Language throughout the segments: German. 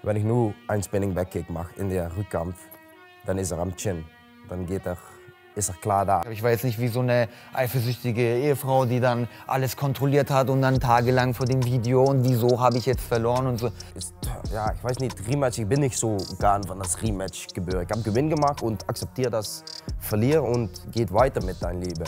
Wenn ik nu een Spinning Back Kick mache in de rugkamp, dan is er am Chin. Dann geht er ist er klar da. Ich weiß nicht wie so eine eifersüchtige Ehefrau, die dann alles kontrolliert hat und dann tagelang vor dem Video und wieso habe ich jetzt verloren und so. Ist, ja, ich weiß nicht, Rematch, ich bin nicht so gern, wann das Rematch gebührt. Ich habe Gewinn gemacht und akzeptiere das Verlier und geht weiter mit deinem Leben.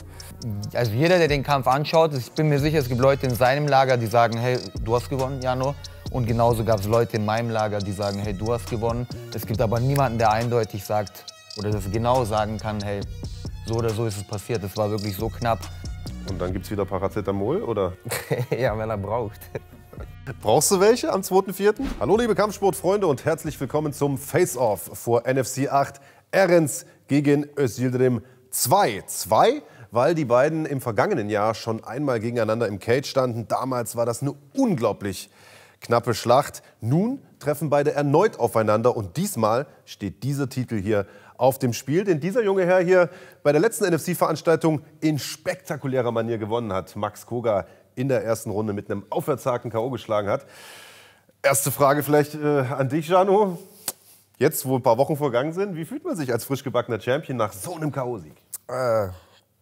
Also jeder, der den Kampf anschaut, ich bin mir sicher, es gibt Leute in seinem Lager, die sagen, hey, du hast gewonnen, Jano. Und genauso gab es Leute in meinem Lager, die sagen, hey, du hast gewonnen. Es gibt aber niemanden, der eindeutig sagt oder das genau sagen kann, hey, so oder so ist es passiert. Es war wirklich so knapp. Und dann gibt es wieder Paracetamol, oder? ja, wenn er braucht. Brauchst du welche am 2.4.? Hallo liebe Kampfsportfreunde und herzlich willkommen zum Face-Off vor NFC 8 Erens gegen Özildirim 2. 2, weil die beiden im vergangenen Jahr schon einmal gegeneinander im Cage standen. Damals war das eine unglaublich knappe Schlacht. Nun treffen beide erneut aufeinander und diesmal steht dieser Titel hier auf dem Spiel, den dieser junge Herr hier bei der letzten NFC-Veranstaltung in spektakulärer Manier gewonnen hat. Max Koga in der ersten Runde mit einem aufwärtshaken K.O. geschlagen hat. Erste Frage vielleicht äh, an dich, Jano. Jetzt, wo ein paar Wochen vergangen sind, wie fühlt man sich als frisch gebackener Champion nach so einem K.O.-Sieg? Äh,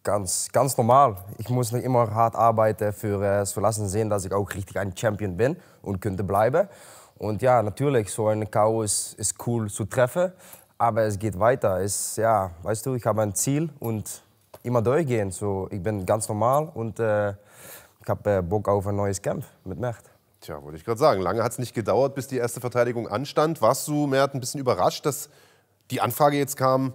ganz, ganz normal. Ich muss nicht immer hart arbeiten für äh, es äh, verlassen sehen, dass ich auch richtig ein Champion bin und könnte bleiben. Und ja, natürlich, so ein K.O. Ist, ist cool zu treffen. Aber es geht weiter. Es, ja, weißt du, ich habe ein Ziel und immer durchgehen. So, ich bin ganz normal und äh, ich habe äh, Bock auf ein neues Camp mit Mert. Tja, wollte ich gerade sagen. Lange hat es nicht gedauert, bis die erste Verteidigung anstand. Warst du, Mert, ein bisschen überrascht, dass die Anfrage jetzt kam,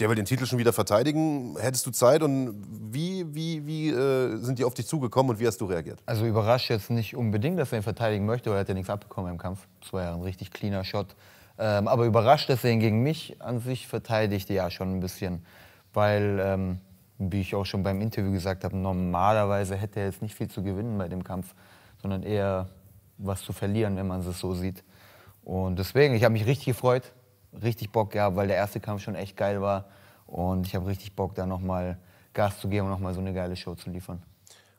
der will den Titel schon wieder verteidigen. Hättest du Zeit und wie, wie, wie äh, sind die auf dich zugekommen und wie hast du reagiert? Also überrascht jetzt nicht unbedingt, dass er ihn verteidigen möchte, weil er hat ja nichts abbekommen im Kampf. Das war ja ein richtig cleaner Shot. Ähm, aber überrascht, dass er ihn gegen mich an sich verteidigte, ja, schon ein bisschen. Weil, ähm, wie ich auch schon beim Interview gesagt habe, normalerweise hätte er jetzt nicht viel zu gewinnen bei dem Kampf, sondern eher was zu verlieren, wenn man es so sieht. Und deswegen, ich habe mich richtig gefreut, richtig Bock gehabt, weil der erste Kampf schon echt geil war. Und ich habe richtig Bock, da nochmal Gas zu geben und nochmal so eine geile Show zu liefern.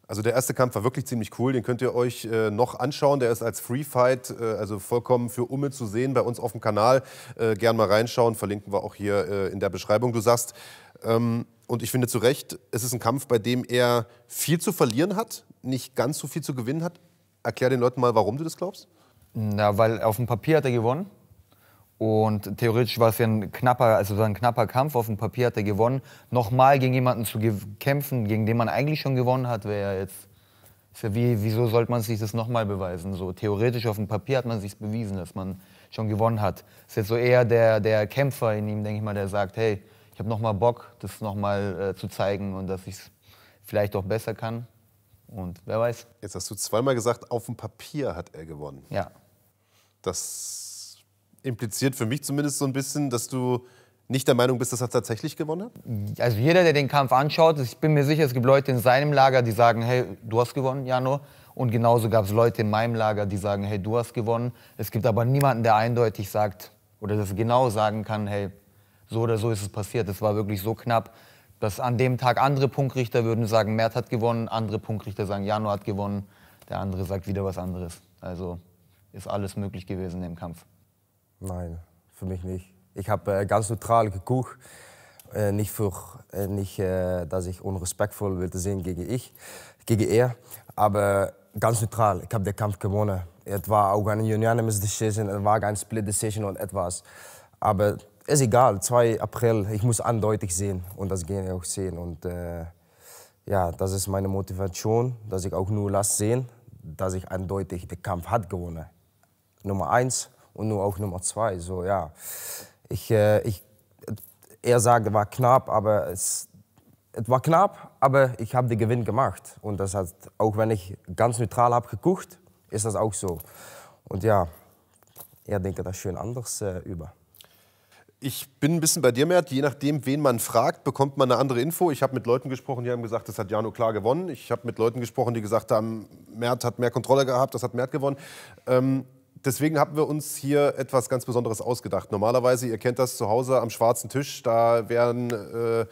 Also der erste Kampf war wirklich ziemlich cool, den könnt ihr euch äh, noch anschauen. Der ist als Free Fight, äh, also vollkommen für Umme zu sehen bei uns auf dem Kanal. Äh, gern mal reinschauen, verlinken wir auch hier äh, in der Beschreibung. Du sagst, ähm, und ich finde zu Recht, es ist ein Kampf, bei dem er viel zu verlieren hat, nicht ganz so viel zu gewinnen hat. Erklär den Leuten mal, warum du das glaubst. Na, weil auf dem Papier hat er gewonnen. Und theoretisch war es ja ein knapper, also ein knapper Kampf. Auf dem Papier hat er gewonnen. Nochmal gegen jemanden zu kämpfen, gegen den man eigentlich schon gewonnen hat, wäre ja jetzt. Ja wie, wieso sollte man sich das nochmal beweisen? So theoretisch auf dem Papier hat man sich bewiesen, dass man schon gewonnen hat. Ist jetzt so eher der, der Kämpfer in ihm, denke ich mal, der sagt, hey, ich habe nochmal Bock, das nochmal äh, zu zeigen und dass ich es vielleicht auch besser kann. Und wer weiß. Jetzt hast du zweimal gesagt, auf dem Papier hat er gewonnen. Ja. Das impliziert für mich zumindest so ein bisschen, dass du nicht der Meinung bist, dass er tatsächlich gewonnen hat? Also jeder, der den Kampf anschaut, ich bin mir sicher, es gibt Leute in seinem Lager, die sagen, hey, du hast gewonnen, Jano. Und genauso gab es Leute in meinem Lager, die sagen, hey, du hast gewonnen. Es gibt aber niemanden, der eindeutig sagt oder das genau sagen kann, hey, so oder so ist es passiert. Es war wirklich so knapp, dass an dem Tag andere Punktrichter würden sagen, Mert hat gewonnen, andere Punktrichter sagen, Jano hat gewonnen, der andere sagt wieder was anderes. Also ist alles möglich gewesen im Kampf. Nein, für mich nicht. Ich habe äh, ganz neutral geguckt. Äh, nicht, für, äh, nicht dass ich unrespektvoll würde sehen gegen, ich, gegen er, aber ganz neutral. Ich habe den Kampf gewonnen. Es war auch eine unanimous decision, es war eine split decision und etwas. Aber es ist egal, 2 April, ich muss eindeutig sehen und das gehen auch sehen. Und äh, ja, das ist meine Motivation, dass ich auch nur lasse sehen, dass ich eindeutig den Kampf hat gewonnen. Nummer eins, und nur auf Nummer zwei. So, ja. Ich, äh, ich eher sage, war knapp, aber es, es war knapp, aber ich habe den Gewinn gemacht. Und das hat, auch wenn ich ganz neutral habe geguckt, ist das auch so. Und ja, ich denke das schön anders äh, über. Ich bin ein bisschen bei dir, Mert. Je nachdem, wen man fragt, bekommt man eine andere Info. Ich habe mit Leuten gesprochen, die haben gesagt, das hat Jano klar gewonnen. Ich habe mit Leuten gesprochen, die gesagt haben, Mert hat mehr Kontrolle gehabt, das hat Mert gewonnen. Ähm, Deswegen haben wir uns hier etwas ganz Besonderes ausgedacht. Normalerweise, ihr kennt das zu Hause am schwarzen Tisch, da werden äh,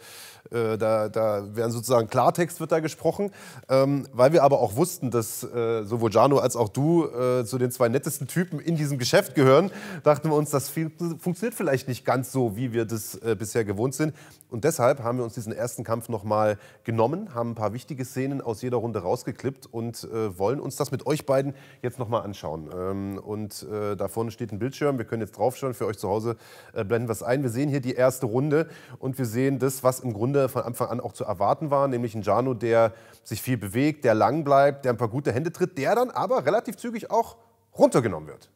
äh, da, da werden sozusagen Klartext wird da gesprochen, ähm, weil wir aber auch wussten, dass äh, sowohl Jano als auch du äh, zu den zwei nettesten Typen in diesem Geschäft gehören, dachten wir uns, das funktioniert vielleicht nicht ganz so, wie wir das äh, bisher gewohnt sind. Und deshalb haben wir uns diesen ersten Kampf nochmal genommen, haben ein paar wichtige Szenen aus jeder Runde rausgeklippt und äh, wollen uns das mit euch beiden jetzt nochmal anschauen. Ähm, und äh, da vorne steht ein Bildschirm, wir können jetzt draufschauen, für euch zu Hause blenden wir es ein. Wir sehen hier die erste Runde und wir sehen das, was im Grunde Runde von Anfang an auch zu erwarten war, nämlich ein Jano, der sich viel bewegt, der lang bleibt, der ein paar gute Hände tritt, der dann aber relativ zügig auch runtergenommen wird.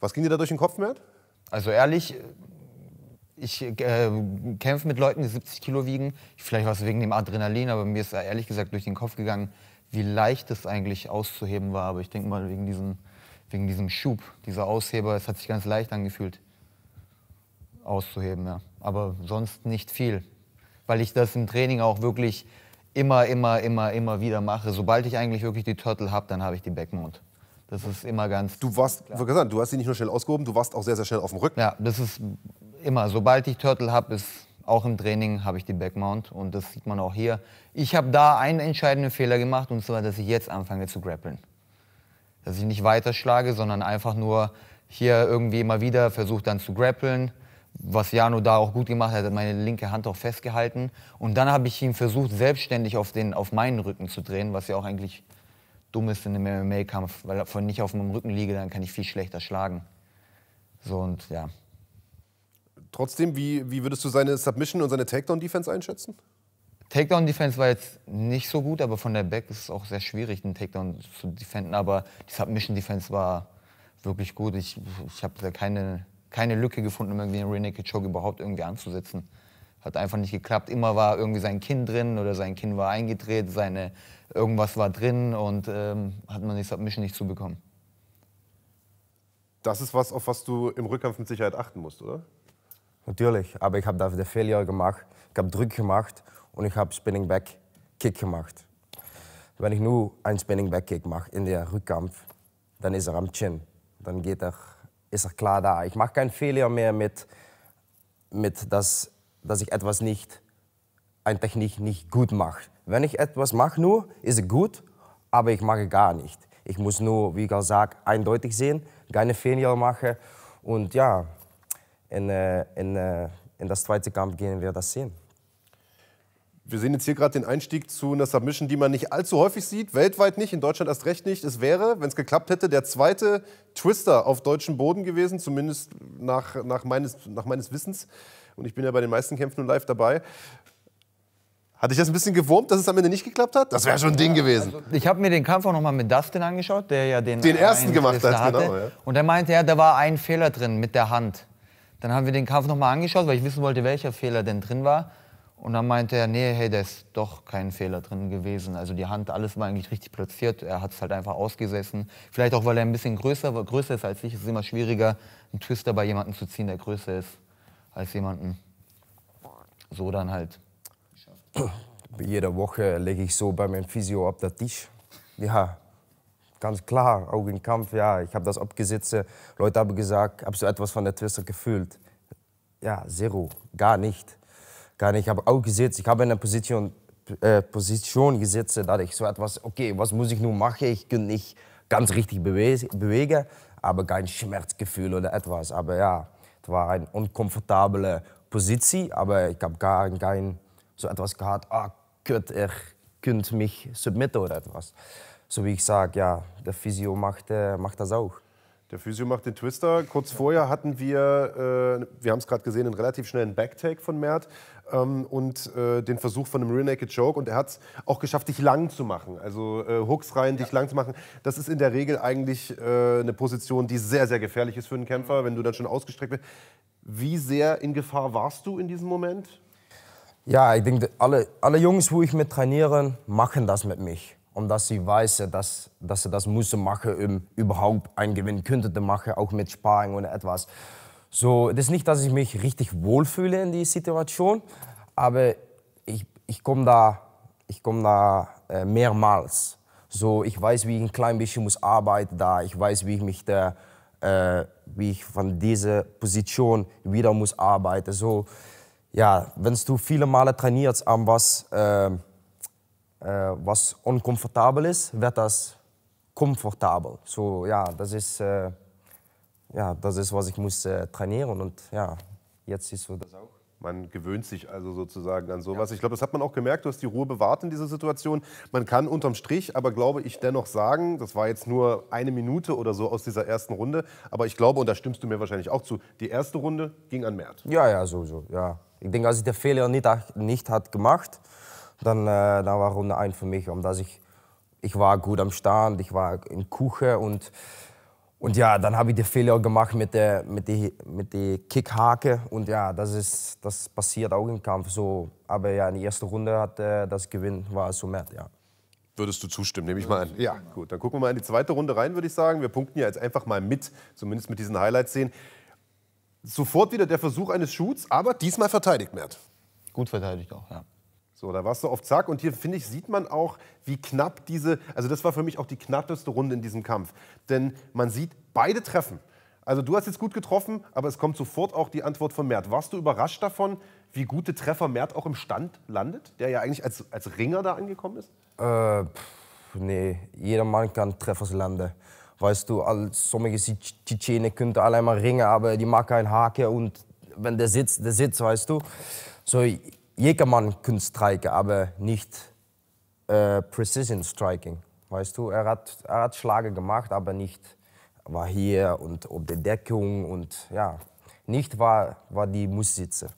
Was ging dir da durch den Kopf, Mert? Also ehrlich, ich äh, kämpfe mit Leuten, die 70 Kilo wiegen. Vielleicht war es wegen dem Adrenalin, aber mir ist ehrlich gesagt durch den Kopf gegangen, wie leicht es eigentlich auszuheben war. Aber ich denke mal wegen diesem, wegen diesem Schub, dieser Ausheber, es hat sich ganz leicht angefühlt auszuheben. Ja. Aber sonst nicht viel weil ich das im Training auch wirklich immer, immer, immer, immer wieder mache. Sobald ich eigentlich wirklich die Turtle habe, dann habe ich die Backmount. Das ist immer ganz. Du warst, klar. Gesagt, du hast sie nicht nur schnell ausgehoben, du warst auch sehr, sehr schnell auf dem Rücken. Ja, das ist immer. Sobald ich Turtle habe, ist auch im Training habe ich die Backmount und das sieht man auch hier. Ich habe da einen entscheidenden Fehler gemacht und zwar, dass ich jetzt anfange zu grappeln. Dass ich nicht weiterschlage, sondern einfach nur hier irgendwie immer wieder versuche dann zu grappeln was Jano da auch gut gemacht hat, hat meine linke Hand auch festgehalten. Und dann habe ich ihn versucht, selbstständig auf, den, auf meinen Rücken zu drehen, was ja auch eigentlich dumm ist in einem MMA-Kampf, weil wenn ich auf meinem Rücken liege, dann kann ich viel schlechter schlagen. So und ja. Trotzdem, wie, wie würdest du seine Submission und seine Takedown-Defense einschätzen? Takedown-Defense war jetzt nicht so gut, aber von der Back ist es auch sehr schwierig, einen Takedown zu defenden. Aber die Submission-Defense war wirklich gut. Ich, ich habe da keine keine Lücke gefunden, um irgendwie den Renegade Kitschoge überhaupt irgendwie anzusetzen. Hat einfach nicht geklappt. Immer war irgendwie sein Kinn drin oder sein Kinn war eingedreht, seine, irgendwas war drin und ähm, hat man die Submission nicht zubekommen. Das ist was, auf was du im Rückkampf mit Sicherheit achten musst, oder? Natürlich, aber ich habe da wieder Failure gemacht. Ich habe Druck gemacht und ich habe Spinning Back Kick gemacht. Wenn ich nur einen Spinning Back Kick mache in der Rückkampf, dann ist er am Chin. Dann geht er ist er klar da. Ich mache keinen Fehler mehr mit, mit dass, dass ich etwas nicht, eine Technik nicht gut mache. Wenn ich etwas mache nur, ist es gut, aber ich mache gar nicht. Ich muss nur, wie ich gesagt, eindeutig sehen, keine Fehler machen und ja, in, äh, in, äh, in das zweite Kampf gehen wir das sehen. Wir sehen jetzt hier gerade den Einstieg zu einer Submission, die man nicht allzu häufig sieht, weltweit nicht, in Deutschland erst recht nicht. Es wäre, wenn es geklappt hätte, der zweite Twister auf deutschem Boden gewesen, zumindest nach, nach, meines, nach meines Wissens. Und ich bin ja bei den meisten Kämpfen nun live dabei. Hatte ich das ein bisschen gewurmt, dass es am Ende nicht geklappt hat? Das wäre schon ein Ding gewesen. Ich habe mir den Kampf auch nochmal mit Dustin angeschaut, der ja den, den ersten gemacht hat. Genau, ja. Und er meinte, ja, da war ein Fehler drin mit der Hand. Dann haben wir den Kampf nochmal angeschaut, weil ich wissen wollte, welcher Fehler denn drin war. Und dann meinte er, nee, hey, da ist doch kein Fehler drin gewesen. Also die Hand, alles war eigentlich richtig platziert. Er hat es halt einfach ausgesessen. Vielleicht auch, weil er ein bisschen größer, größer ist als ich. Es ist immer schwieriger, einen Twister bei jemandem zu ziehen, der größer ist als jemanden. So dann halt. Jede Woche lege ich so bei meinem Physio ab der Tisch. Ja, ganz klar, Augenkampf, ja. Ich habe das abgesetzt. Leute haben gesagt, hast du etwas von der Twister gefühlt? Ja, zero, gar nicht kann ich habe auch gesetzt, ich habe eine Position, äh, Position gesetzt, dass ich so etwas, okay, was muss ich nun machen? Ich kann nicht ganz richtig bewegen, aber kein Schmerzgefühl oder etwas. Aber ja, es war eine unkomfortable Position, aber ich habe gar kein so etwas gehabt, ah, könnt ihr könnt mich submitten oder etwas. So wie ich sage, ja, der Physio macht, äh, macht das auch. Der Physio macht den Twister. Kurz vorher hatten wir, äh, wir haben es gerade gesehen, einen relativ schnellen Backtake von Mert ähm, und äh, den Versuch von einem Real Naked Joke. Und er hat es auch geschafft, dich lang zu machen. Also äh, Hooks rein, dich lang zu machen. Das ist in der Regel eigentlich äh, eine Position, die sehr, sehr gefährlich ist für einen Kämpfer, mhm. wenn du dann schon ausgestreckt bist. Wie sehr in Gefahr warst du in diesem Moment? Ja, ich denke, alle, alle Jungs, wo ich mit trainiere, machen das mit mich. Und dass sie weiß, dass, dass ich das muss machen, um überhaupt einen Gewinn könnte machen, auch mit Sparen oder etwas. So, das ist nicht, dass ich mich richtig wohlfühle in die Situation, aber ich, ich komme da, ich komm da äh, mehrmals. So, ich weiß, wie ich ein klein bisschen muss arbeiten da. Ich weiß, wie ich mich da, äh, wie ich von dieser Position wieder muss arbeiten. So, ja, wenn du viele Male trainierst an was äh, äh, was unkomfortabel ist, wird das komfortabel. So, ja, das ist, äh, ja, das ist, was ich muss äh, trainieren und ja, jetzt ist so das auch. Man gewöhnt sich also sozusagen an sowas. Ja. Ich glaube, das hat man auch gemerkt, du hast die Ruhe bewahrt in dieser Situation. Man kann unterm Strich aber, glaube ich, dennoch sagen, das war jetzt nur eine Minute oder so aus dieser ersten Runde, aber ich glaube, und da stimmst du mir wahrscheinlich auch zu, die erste Runde ging an Mert. Ja, ja, sowieso, ja. Ich denke, also der Fehler nicht, nicht hat gemacht, dann, äh, dann war Runde 1 für mich, um dass ich, ich war gut am Stand, ich war in Kuche und, und ja, dann habe ich den Fehler gemacht mit der, mit die, mit die Kickhake und ja, das ist, das passiert auch im Kampf so, aber ja, in der ersten Runde hat äh, das Gewinn war so mehr, ja. Würdest du zustimmen, nehme ich mal an. Ja, gut. Dann gucken wir mal in die zweite Runde rein, würde ich sagen. Wir punkten ja jetzt einfach mal mit, zumindest mit diesen Highlight-Szenen. Sofort wieder der Versuch eines Shoots, aber diesmal verteidigt Mert. Gut verteidigt auch, ja. So, da warst du auf Zack. Und hier, finde ich, sieht man auch, wie knapp diese. Also, das war für mich auch die knappeste Runde in diesem Kampf. Denn man sieht beide treffen. Also, du hast jetzt gut getroffen, aber es kommt sofort auch die Antwort von Mert. Warst du überrascht davon, wie gute Treffer Mert auch im Stand landet, der ja eigentlich als, als Ringer da angekommen ist? Äh, pff, nee, jeder Mann kann Treffers landen. Weißt du, als sommige Tschetschene könnte alle einmal ringen, aber die mag keinen Haken und wenn der sitzt, der sitzt, weißt du. So, Jägermann-Kunststreike, aber nicht äh, Precision Striking. Weißt du, er hat, er hat Schläge gemacht, aber nicht war hier und ob der Deckung und ja, nicht war, war die Musssitze.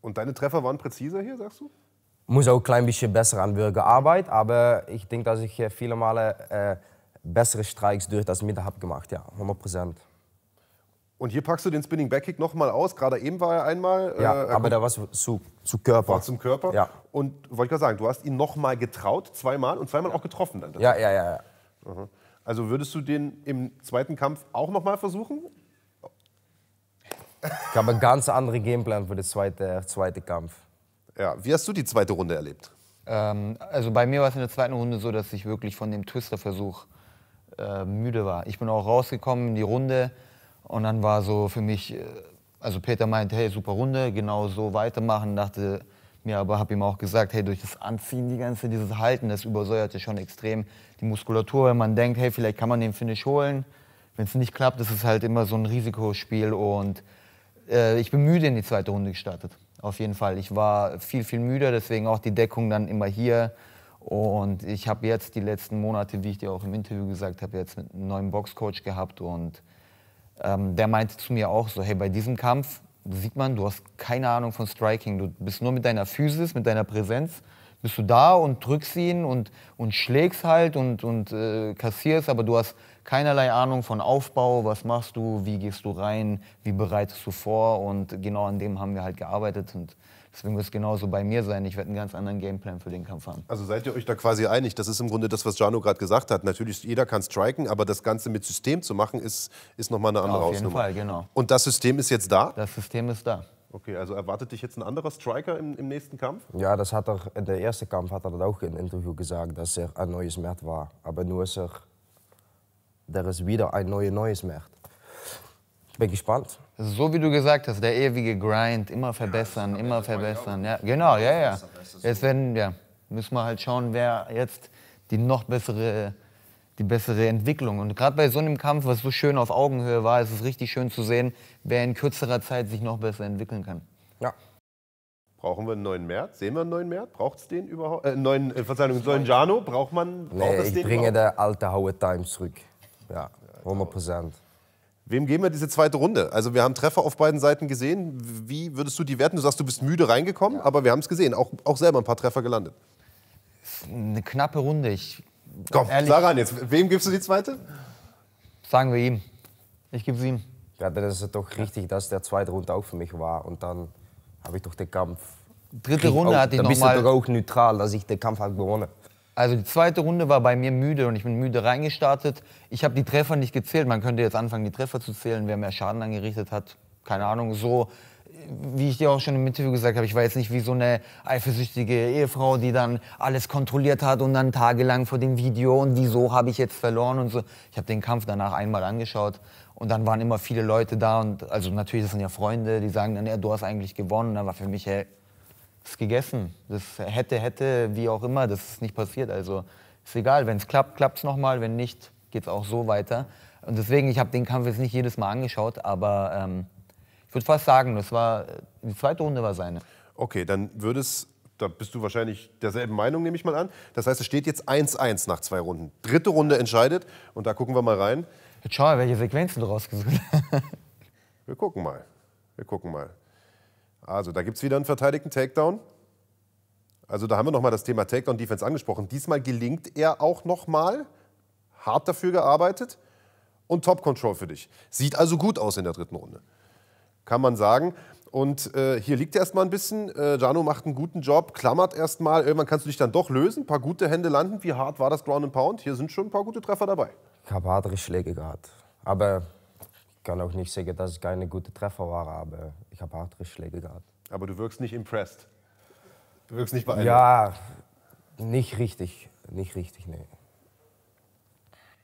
Und deine Treffer waren präziser hier, sagst du? Muss auch ein klein bisschen besser an wir aber ich denke, dass ich hier viele Male äh, bessere Streiks durch das Mittel habe gemacht, ja, 100 Prozent. Und hier packst du den Spinning Back Backkick nochmal aus. Gerade eben war er einmal. Äh, ja, äh, aber da war es zu, zu Körper. War zum Körper. Ja. Und wollte gerade sagen, du hast ihn nochmal getraut, zweimal und zweimal ja. auch getroffen dann. Ja, ja, ja. ja. Also würdest du den im zweiten Kampf auch nochmal versuchen? Ich habe einen ganz anderen Gameplan für den zweiten zweite Kampf. Ja, wie hast du die zweite Runde erlebt? Ähm, also bei mir war es in der zweiten Runde so, dass ich wirklich von dem Twister-Versuch äh, müde war. Ich bin auch rausgekommen, in die Runde und dann war so für mich, äh, also Peter meinte, hey, super Runde, genau so weitermachen. Dachte mir aber, habe ihm auch gesagt, hey, durch das Anziehen die ganze, dieses Halten, das übersäuert ja schon extrem die Muskulatur, wenn man denkt, hey, vielleicht kann man den Finish holen. Wenn es nicht klappt, ist es halt immer so ein Risikospiel und äh, ich bin müde in die zweite Runde gestartet. Auf jeden Fall. Ich war viel, viel müder, deswegen auch die Deckung dann immer hier. Und ich habe jetzt die letzten Monate, wie ich dir auch im Interview gesagt habe, jetzt einen neuen Boxcoach gehabt und ähm, der meinte zu mir auch so, hey, bei diesem Kampf sieht man, du hast keine Ahnung von Striking. Du bist nur mit deiner Physis, mit deiner Präsenz, bist du da und drückst ihn und, und schlägst halt und, und äh, kassierst, aber du hast keinerlei Ahnung von Aufbau, was machst du, wie gehst du rein, wie bereitest du vor und genau an dem haben wir halt gearbeitet und Deswegen wird es genauso bei mir sein. Ich werde einen ganz anderen Gameplan für den Kampf haben. Also seid ihr euch da quasi einig? Das ist im Grunde das, was Jano gerade gesagt hat. Natürlich, jeder kann striken, aber das Ganze mit System zu machen, ist, ist nochmal eine andere ja, auf Ausnummer. Auf jeden Fall, genau. Und das System ist jetzt da? Das System ist da. Okay, also erwartet dich jetzt ein anderer Striker im, im, nächsten Kampf? Ja, das hat er, in der ersten Kampf hat er auch in einem Interview gesagt, dass er ein neues Mert war. Aber nur ist er, der ist wieder ein neues neues Mert. Bin gespannt. So wie du gesagt hast, der ewige Grind, immer verbessern, ja, immer verbessern. Ja, genau, ja, ja. Jetzt werden, ja, müssen wir halt schauen, wer jetzt die noch bessere, die bessere Entwicklung. Und gerade bei so einem Kampf, was so schön auf Augenhöhe war, ist es richtig schön zu sehen, wer in kürzerer Zeit sich noch besser entwickeln kann. Ja. Brauchen wir einen neuen März? Sehen wir einen neuen März? Braucht es den überhaupt? Äh, neuen, äh, Verzeihung, so einen Jano? Braucht man. Braucht nee, ich bringe den alte Howard Times zurück. Ja, 100 genau. Prozent. Wem geben wir diese zweite Runde? Also wir haben Treffer auf beiden Seiten gesehen. Wie würdest du die werten? Du sagst, du bist müde reingekommen, ja. aber wir haben es gesehen. Auch, auch selber ein paar Treffer gelandet. Eine knappe Runde. Ich, Komm, ehrlich, sag an jetzt. Wem gibst du die zweite? Sagen wir ihm. Ich gebe es ihm. Ja, dann ist es doch richtig, dass der zweite Runde auch für mich war. Und dann habe ich doch den Kampf. Dritte Runde auch, hatte ich nochmal. Dann bist du doch auch neutral, dass ich den Kampf habe halt gewonnen also die zweite Runde war bei mir müde und ich bin müde reingestartet. Ich habe die Treffer nicht gezählt. Man könnte jetzt anfangen, die Treffer zu zählen, wer mehr Schaden angerichtet hat. Keine Ahnung, so wie ich dir auch schon im Interview gesagt habe, ich war jetzt nicht wie so eine eifersüchtige Ehefrau, die dann alles kontrolliert hat und dann tagelang vor dem Video und wieso habe ich jetzt verloren und so. Ich habe den Kampf danach einmal angeschaut und dann waren immer viele Leute da und also natürlich das sind ja Freunde, die sagen dann, ja, du hast eigentlich gewonnen. Da war für mich, hey, ist gegessen. Das hätte, hätte, wie auch immer, das ist nicht passiert. Also ist egal, wenn es klappt, klappt es nochmal, wenn nicht, geht es auch so weiter. Und deswegen, ich habe den Kampf jetzt nicht jedes Mal angeschaut, aber ähm, ich würde fast sagen, das war, die zweite Runde war seine. Okay, dann würde es, da bist du wahrscheinlich derselben Meinung, nehme ich mal an. Das heißt, es steht jetzt 1-1 nach zwei Runden. Dritte Runde entscheidet und da gucken wir mal rein. Jetzt schau mal, welche Sequenzen du rausgesucht hast. wir gucken mal, wir gucken mal. Also da gibt es wieder einen verteidigten Takedown. Also da haben wir nochmal das Thema Takedown-Defense angesprochen. Diesmal gelingt er auch nochmal. Hart dafür gearbeitet. Und Top-Control für dich. Sieht also gut aus in der dritten Runde. Kann man sagen. Und äh, hier liegt er erstmal ein bisschen. Äh, Jano macht einen guten Job, klammert erstmal. Irgendwann kannst du dich dann doch lösen. Ein paar gute Hände landen. Wie hart war das Ground and Pound? Hier sind schon ein paar gute Treffer dabei. Ich habe hartere Schläge gehabt. Aber kann auch nicht sagen, dass es keine gute Treffer war, aber ich habe hartere Schläge gehabt. Aber du wirkst nicht impressed. Du wirkst nicht beeindruckt. Ja, nicht richtig. Nicht richtig, nee.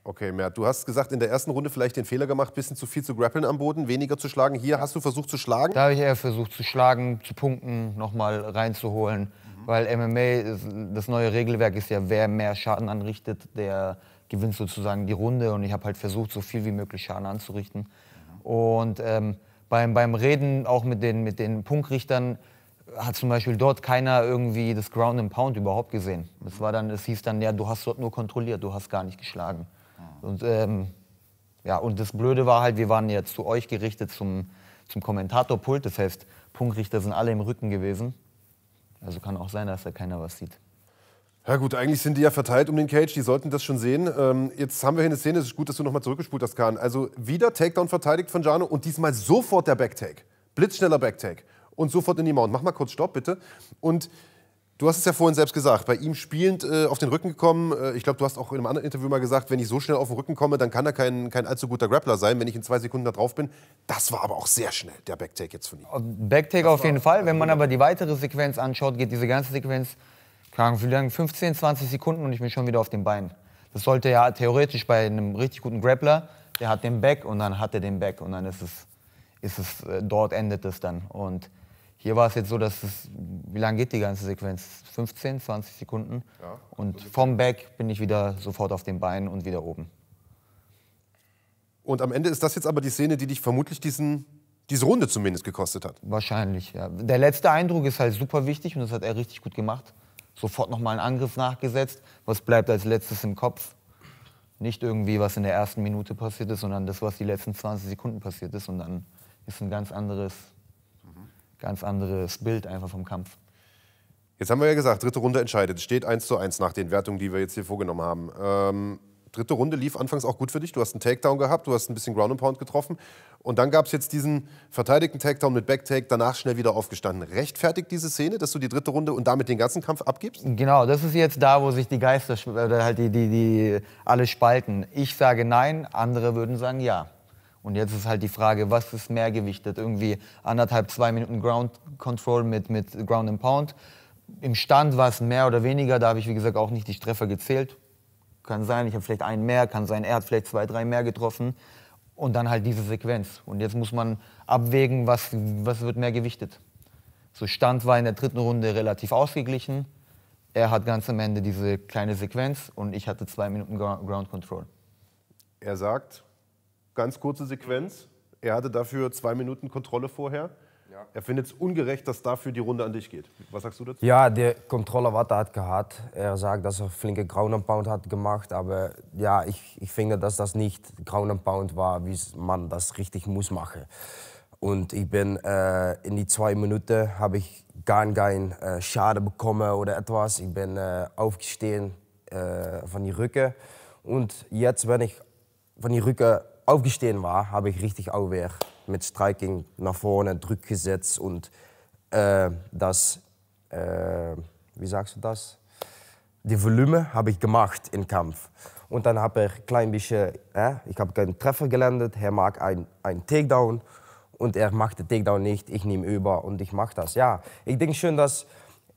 Okay, Mert, du hast gesagt, in der ersten Runde vielleicht den Fehler gemacht, ein bisschen zu viel zu grappeln am Boden, weniger zu schlagen. Hier hast du versucht zu schlagen? Da habe ich eher versucht zu schlagen, zu punkten, nochmal reinzuholen. Mhm. Weil MMA, das neue Regelwerk ist ja, wer mehr Schaden anrichtet, der gewinnt sozusagen die Runde. Und ich habe halt versucht, so viel wie möglich Schaden anzurichten. Und ähm, beim, beim Reden auch mit den, mit den Punkrichtern hat zum Beispiel dort keiner irgendwie das Ground and Pound überhaupt gesehen. Es war dann, es hieß dann, ja, du hast dort nur kontrolliert, du hast gar nicht geschlagen. Ah. Und ähm, ja, und das Blöde war halt, wir waren jetzt zu euch gerichtet zum, zum Kommentator Pulte fest. Punkrichter sind alle im Rücken gewesen. Also kann auch sein, dass da keiner was sieht. Ja gut, eigentlich sind die ja verteilt um den Cage, die sollten das schon sehen. Ähm, jetzt haben wir hier eine Szene, es ist gut, dass du nochmal zurückgespult hast, Kahn. Also wieder Takedown verteidigt von Jano und diesmal sofort der Backtake. Blitzschneller Backtake. Und sofort in die Mount. Mach mal kurz Stopp, bitte. Und du hast es ja vorhin selbst gesagt, bei ihm spielend äh, auf den Rücken gekommen. Äh, ich glaube, du hast auch in einem anderen Interview mal gesagt, wenn ich so schnell auf den Rücken komme, dann kann er kein, kein allzu guter Grappler sein, wenn ich in zwei Sekunden da drauf bin. Das war aber auch sehr schnell, der Backtake jetzt von ihm. Backtake auf jeden Fall. Wenn man aber die weitere Sequenz anschaut, geht diese ganze Sequenz wie lange? 15, 20 Sekunden und ich bin schon wieder auf den Beinen. Das sollte ja theoretisch bei einem richtig guten Grappler, der hat den Back und dann hat er den Back und dann ist es, ist es äh, dort endet es dann. Und hier war es jetzt so, dass es, wie lange geht die ganze Sequenz? 15, 20 Sekunden. Ja, und vom Back bin ich wieder sofort auf den Beinen und wieder oben. Und am Ende ist das jetzt aber die Szene, die dich vermutlich diesen, diese Runde zumindest gekostet hat. Wahrscheinlich, ja. Der letzte Eindruck ist halt super wichtig und das hat er richtig gut gemacht sofort nochmal einen Angriff nachgesetzt. Was bleibt als letztes im Kopf? Nicht irgendwie, was in der ersten Minute passiert ist, sondern das, was die letzten 20 Sekunden passiert ist. Und dann ist ein ganz anderes, ganz anderes Bild einfach vom Kampf. Jetzt haben wir ja gesagt, dritte Runde entscheidet. Steht 1 zu 1 nach den Wertungen, die wir jetzt hier vorgenommen haben. Ähm dritte Runde lief anfangs auch gut für dich. Du hast einen Takedown gehabt, du hast ein bisschen Ground and Pound getroffen. Und dann gab es jetzt diesen verteidigten Takedown mit Backtake, danach schnell wieder aufgestanden. Rechtfertigt diese Szene, dass du die dritte Runde und damit den ganzen Kampf abgibst? Genau, das ist jetzt da, wo sich die Geister, oder halt die, die, die alle spalten. Ich sage nein, andere würden sagen ja. Und jetzt ist halt die Frage, was ist mehr gewichtet? Irgendwie anderthalb, zwei Minuten Ground Control mit, mit Ground and Pound. Im Stand war es mehr oder weniger, da habe ich wie gesagt auch nicht die Treffer gezählt. Kann sein, ich habe vielleicht einen mehr, kann sein, er hat vielleicht zwei, drei mehr getroffen. Und dann halt diese Sequenz. Und jetzt muss man abwägen, was, was wird mehr gewichtet. So Stand war in der dritten Runde relativ ausgeglichen. Er hat ganz am Ende diese kleine Sequenz und ich hatte zwei Minuten Ground Control. Er sagt, ganz kurze Sequenz. Er hatte dafür zwei Minuten Kontrolle vorher. Ja. Er findet es ungerecht, dass dafür die Runde an dich geht. Was sagst du dazu? Ja, der Controller, was hat gehabt, er sagt, dass er flinke Ground and Pound hat gemacht, aber ja, ich, ich finde, dass das nicht Ground and Pound war, wie man das richtig muss machen. Und ich bin äh, in die zwei Minuten habe ich gar keinen äh, Schade bekommen oder etwas. Ich bin äh, aufgestehen äh, von die Rücke und jetzt wenn ich von die Rücke aufgestehen war, habe ich richtig auch wieder mit Striking nach vorne Druck gesetzt und äh, das, äh, wie sagst du das? Die Volume habe ich gemacht im Kampf. Und dann habe ich klein bisschen, äh, ich habe keinen Treffer gelandet, er mag einen Takedown und er macht den Takedown nicht, ich nehme über und ich mache das. Ja, ich denke schon, dass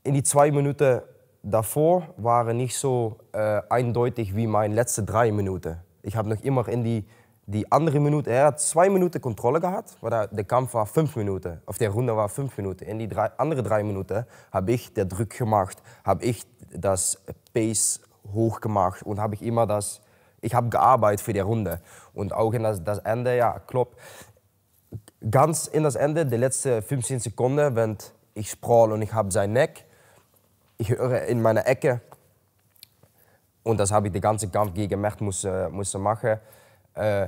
in die zwei Minuten davor waren nicht so äh, eindeutig wie meine letzten drei Minuten. Ich habe noch immer in die die andere Minute, er hat zwei Minuten Kontrolle gehabt, weil der Kampf war fünf Minuten, auf der Runde war fünf Minuten. In die drei, andere drei Minuten habe ich den Druck gemacht, habe ich das Pace hoch gemacht und habe ich immer das, ich habe gearbeitet für die Runde. Und auch in das, das Ende, ja, klopp. Ganz in das Ende, die letzten 15 Sekunden, wenn ich sprawl und ich habe seinen Neck, ich höre in meiner Ecke und das habe ich den ganzen Kampf gegen Mert äh, müssen, müssen machen. Äh,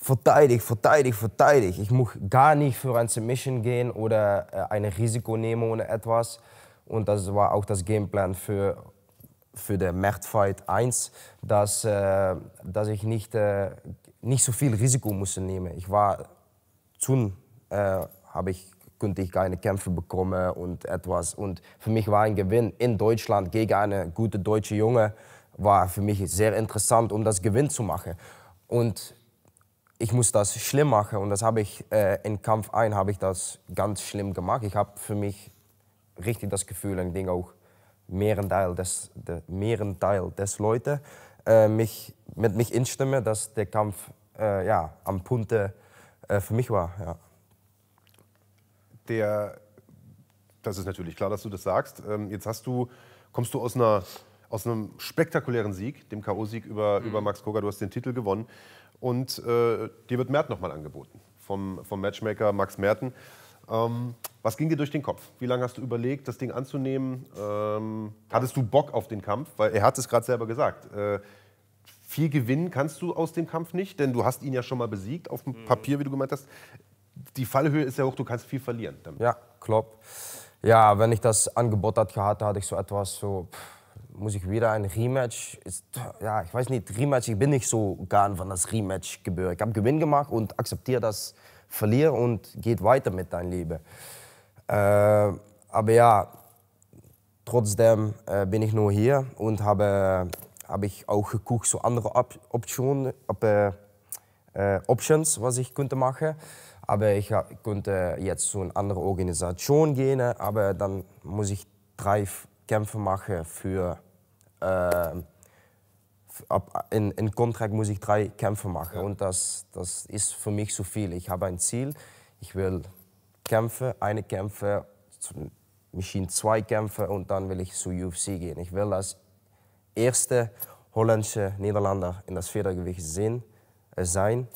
verteidig, verteidig, verteidig. Ich muss gar nicht für ein Submission gehen oder äh, ein Risiko nehmen oder etwas. Und das war auch das Gameplan für, für den Machtfight 1, dass, äh, dass ich nicht, äh, nicht so viel Risiko musste nehmen. Ich war zu, äh, habe ich konnte ich keine Kämpfe bekommen und etwas. Und für mich war ein Gewinn in Deutschland gegen einen guten deutschen Junge war für mich sehr interessant, um das Gewinn zu machen. Und ich muss das schlimm machen und das habe ich äh, in Kampf 1 habe ich das ganz schlimm gemacht. Ich habe für mich richtig das Gefühl und ich denke auch Mehrenteil des, der Mehrenteil des Leute äh, mich, mit mich instimmen, dass der Kampf äh, ja, am Punte äh, für mich war. Ja. Der, das ist natürlich klar, dass du das sagst. Ähm, jetzt hast du, kommst du aus einer aus einem spektakulären Sieg, dem K.O.-Sieg über, mhm. über Max Koga, du hast den Titel gewonnen. Und äh, dir wird Mert nochmal angeboten vom, vom Matchmaker Max Merten. Ähm, was ging dir durch den Kopf? Wie lange hast du überlegt, das Ding anzunehmen? Ähm, hattest du Bock auf den Kampf? Weil er hat es gerade selber gesagt. Äh, viel gewinnen kannst du aus dem Kampf nicht, denn du hast ihn ja schon mal besiegt auf dem mhm. Papier, wie du gemeint hast. Die Fallhöhe ist ja hoch, du kannst viel verlieren. Damit. Ja, klopp. Ja, wenn ich das angebot hatte, hatte ich so etwas so. Pff muss ich wieder ein Rematch. Ist, ja, ich weiß nicht, Rematch, ich bin nicht so gern, wenn das Rematch gebührt. Ich habe Gewinn gemacht und akzeptiere das Verlier und geht weiter mit deinem Leben. Äh, aber ja, trotzdem äh, bin ich nur hier und habe, habe ich auch geguckt, so andere Op Optionen, Op äh, Options, was ich könnte machen. Aber ich könnte jetzt zu einer anderen Organisation gehen, aber dann muss ich drei Kämpfe machen für Ehm, in, in Contract muss ich drei Kämpfe machen ja. und das, das ist für mich zu viel. Ich habe ein Ziel, ich will Kämpfe, eine Kämpfe, Machine zwei Kämpfe und dann will ich zu UFC gehen. Ich will als erste holländische Niederlander in das Federgewicht sehen, äh, sein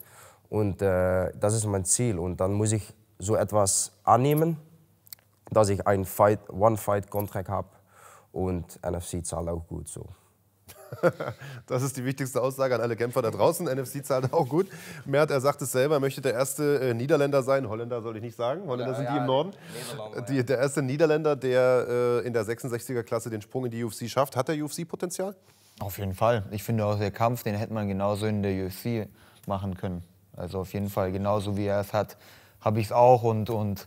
und äh, das ist mein Ziel und dann muss ich so etwas annehmen, dass ich ein One-Fight-Contract habe und NFC zahlt auch gut so. Das ist die wichtigste Aussage an alle Kämpfer da draußen. NFC zahlt auch gut. Mert, er sagt es selber, er möchte der erste äh, Niederländer sein. Holländer soll ich nicht sagen. Holländer ja, sind ja, die im Norden. Die, der erste Niederländer, der äh, in der 66er-Klasse den Sprung in die UFC schafft. Hat der UFC-Potenzial? Auf jeden Fall. Ich finde auch, der Kampf, den hätte man genauso in der UFC machen können. Also auf jeden Fall, genauso wie er es hat, habe ich es auch. Und, und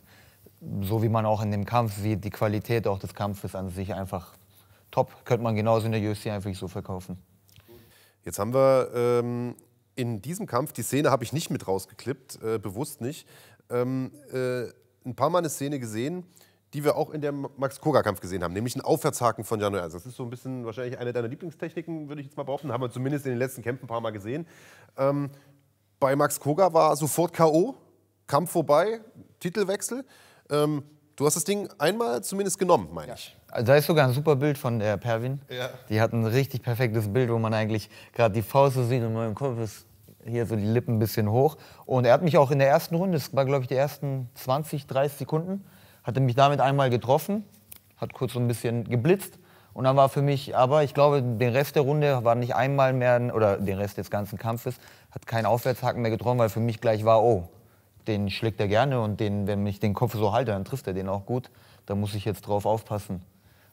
so wie man auch in dem Kampf sieht, die Qualität auch des Kampfes an sich einfach top, könnte man genauso in der UFC einfach so verkaufen. Jetzt haben wir ähm, in diesem Kampf, die Szene habe ich nicht mit rausgeklippt, äh, bewusst nicht, ähm, äh, ein paar Mal eine Szene gesehen, die wir auch in dem Max-Koga-Kampf gesehen haben, nämlich einen Aufwärtshaken von Januar. Also das ist so ein bisschen wahrscheinlich eine deiner Lieblingstechniken, würde ich jetzt mal behaupten. Haben wir zumindest in den letzten Kämpfen ein paar Mal gesehen. Ähm, bei Max Koga war sofort K.O., Kampf vorbei, Titelwechsel. Ähm, Du hast das Ding einmal zumindest genommen, meine ja. ich. Also da ist sogar ein super Bild von der Perwin. Ja. Die hat ein richtig perfektes Bild, wo man eigentlich gerade die Faust so sieht und mein Kopf ist hier so die Lippen ein bisschen hoch. Und er hat mich auch in der ersten Runde, das war glaube ich die ersten 20, 30 Sekunden, hat er mich damit einmal getroffen, hat kurz so ein bisschen geblitzt. Und dann war für mich, aber ich glaube, den Rest der Runde war nicht einmal mehr, oder den Rest des ganzen Kampfes, hat kein Aufwärtshaken mehr getroffen, weil für mich gleich war, oh, den schlägt er gerne und den, wenn ich den Kopf so halte, dann trifft er den auch gut. Da muss ich jetzt drauf aufpassen.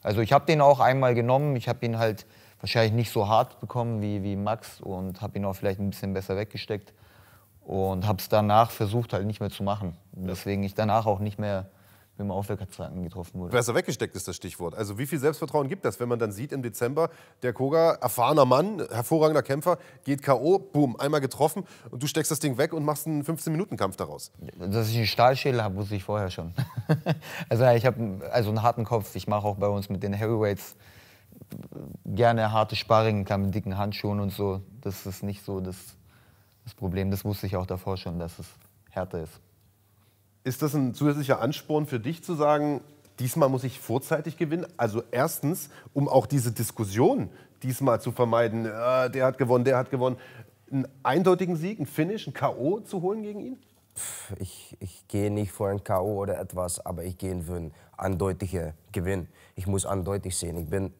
Also ich habe den auch einmal genommen, ich habe ihn halt wahrscheinlich nicht so hart bekommen wie, wie Max und habe ihn auch vielleicht ein bisschen besser weggesteckt und habe es danach versucht halt nicht mehr zu machen. Deswegen ich danach auch nicht mehr wenn man auf Aufwärtsranken getroffen wurde. Besser weggesteckt ist das Stichwort. Also wie viel Selbstvertrauen gibt das, wenn man dann sieht im Dezember, der Koga, erfahrener Mann, hervorragender Kämpfer, geht K.O., boom, einmal getroffen und du steckst das Ding weg und machst einen 15-Minuten-Kampf daraus. Dass ich einen Stahlschädel habe, wusste ich vorher schon. also ich habe also einen harten Kopf. Ich mache auch bei uns mit den Heavyweights gerne harte Sparringen, klar mit dicken Handschuhen und so. Das ist nicht so das, das Problem. Das wusste ich auch davor schon, dass es härter ist. Ist das ein zusätzlicher Ansporn für dich zu sagen, diesmal muss ich vorzeitig gewinnen? Also erstens, um auch diese Diskussion diesmal zu vermeiden, äh, der hat gewonnen, der hat gewonnen, einen eindeutigen Sieg, einen Finish, ein KO zu holen gegen ihn? Ich, ich gehe nicht vor ein KO oder etwas, aber ich gehe für einen andeutigen Gewinn. Ich muss andeutig sehen. Ich bin,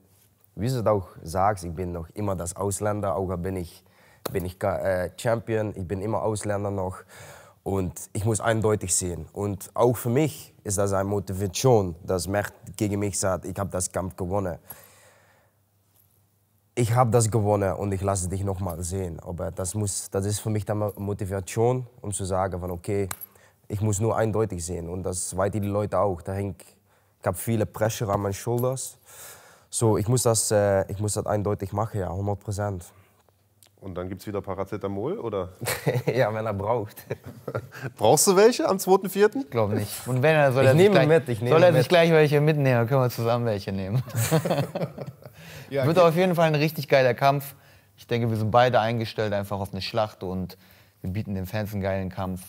wie du es auch sagst, ich bin noch immer das Ausländer, auch bin ich, bin ich äh, Champion, ich bin immer Ausländer noch. Und ich muss eindeutig sehen. Und auch für mich ist das eine Motivation, dass Mert gegen mich sagt, ich habe das Kampf gewonnen. Ich habe das gewonnen und ich lasse dich nochmal sehen. Aber das, muss, das ist für mich dann Motivation, um zu sagen, von, okay, ich muss nur eindeutig sehen. Und das weiß die Leute auch. Da hängt, ich habe viele Pressure an meinen Schultern. So, ich muss das, äh, ich muss das eindeutig machen, ja, 100 Prozent. Und dann gibt es wieder Paracetamol, oder? ja, wenn er braucht. Brauchst du welche am 2.4.? Ich glaube nicht. Und wenn er, soll ich er nehme gleich, mit, ich nehme Soll er mit. sich gleich welche mitnehmen, dann können wir zusammen welche nehmen. ja, Wird auf jeden Fall ein richtig geiler Kampf. Ich denke, wir sind beide eingestellt einfach auf eine Schlacht und wir bieten den Fans einen geilen Kampf.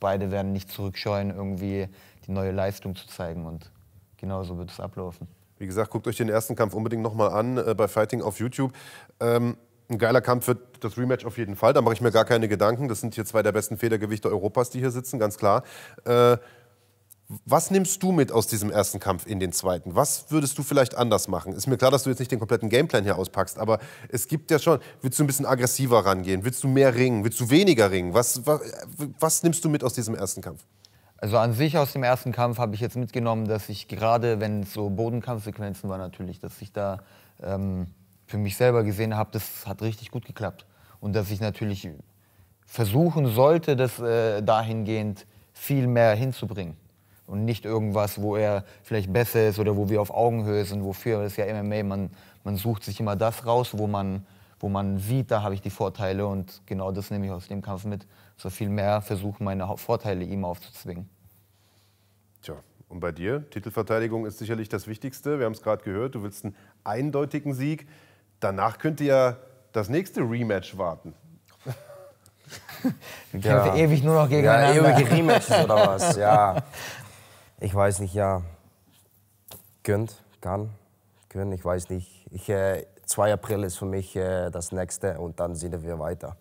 Beide werden nicht zurückscheuen, irgendwie die neue Leistung zu zeigen und genau wird es ablaufen. Wie gesagt, guckt euch den ersten Kampf unbedingt nochmal an äh, bei Fighting auf YouTube. Ähm ein geiler Kampf wird das Rematch auf jeden Fall. Da mache ich mir gar keine Gedanken. Das sind hier zwei der besten Federgewichte Europas, die hier sitzen, ganz klar. Äh, was nimmst du mit aus diesem ersten Kampf in den zweiten? Was würdest du vielleicht anders machen? Ist mir klar, dass du jetzt nicht den kompletten Gameplan hier auspackst, aber es gibt ja schon. Willst du ein bisschen aggressiver rangehen? Willst du mehr ringen? Willst du weniger ringen? Was, was, was nimmst du mit aus diesem ersten Kampf? Also an sich aus dem ersten Kampf habe ich jetzt mitgenommen, dass ich gerade, wenn es so Bodenkampfsequenzen war natürlich, dass ich da ähm, für mich selber gesehen habe, das hat richtig gut geklappt. Und dass ich natürlich versuchen sollte, das äh, dahingehend viel mehr hinzubringen. Und nicht irgendwas, wo er vielleicht besser ist oder wo wir auf Augenhöhe sind, wofür ist ja MMA, man, man sucht sich immer das raus, wo man, wo man sieht, da habe ich die Vorteile und genau das nehme ich aus dem Kampf mit. So viel mehr versuchen, meine Vorteile ihm aufzuzwingen. Tja, und bei dir? Titelverteidigung ist sicherlich das Wichtigste. Wir haben es gerade gehört, du willst einen eindeutigen Sieg danach könnte ja das nächste Rematch warten. Dann Kämpfe ewig nur noch gegeneinander. Ja, ewige Rematches oder was, ja. Ich weiß nicht, ja. Könnt, kann, können, ich weiß nicht. Ich, äh, 2 April ist für mich äh, das nächste und dann sehen wir weiter.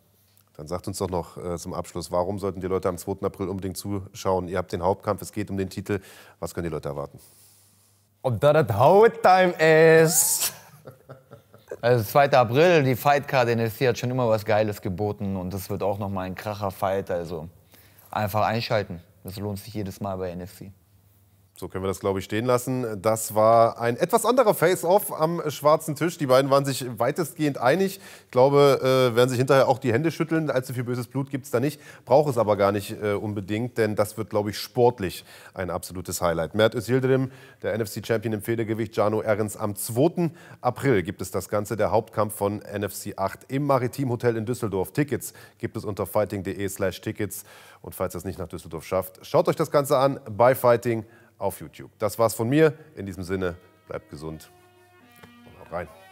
Dann sagt uns doch noch äh, zum Abschluss, warum sollten die Leute am 2. April unbedingt zuschauen? Ihr habt den Hauptkampf, es geht um den Titel. Was können die Leute erwarten? Ob das das Haupttime ist? Also 2. April, die Fight Card NSC hat schon immer was Geiles geboten und das wird auch nochmal ein kracher Fight. Also einfach einschalten. Das lohnt sich jedes Mal bei NFC. So können wir das, glaube ich, stehen lassen. Das war ein etwas anderer Face-Off am schwarzen Tisch. Die beiden waren sich weitestgehend einig. Ich glaube, äh, werden sich hinterher auch die Hände schütteln. Allzu viel böses Blut gibt es da nicht. Braucht es aber gar nicht äh, unbedingt, denn das wird, glaube ich, sportlich ein absolutes Highlight. Mert Özildirim, der NFC-Champion im Federgewicht, Jano Ehrens. Am 2. April gibt es das Ganze, der Hauptkampf von NFC 8 im Maritimhotel in Düsseldorf. Tickets gibt es unter fighting.de slash tickets. Und falls ihr es nicht nach Düsseldorf schafft, schaut euch das Ganze an bei Fighting.de auf YouTube. Das war's von mir. In diesem Sinne, bleibt gesund und haut rein.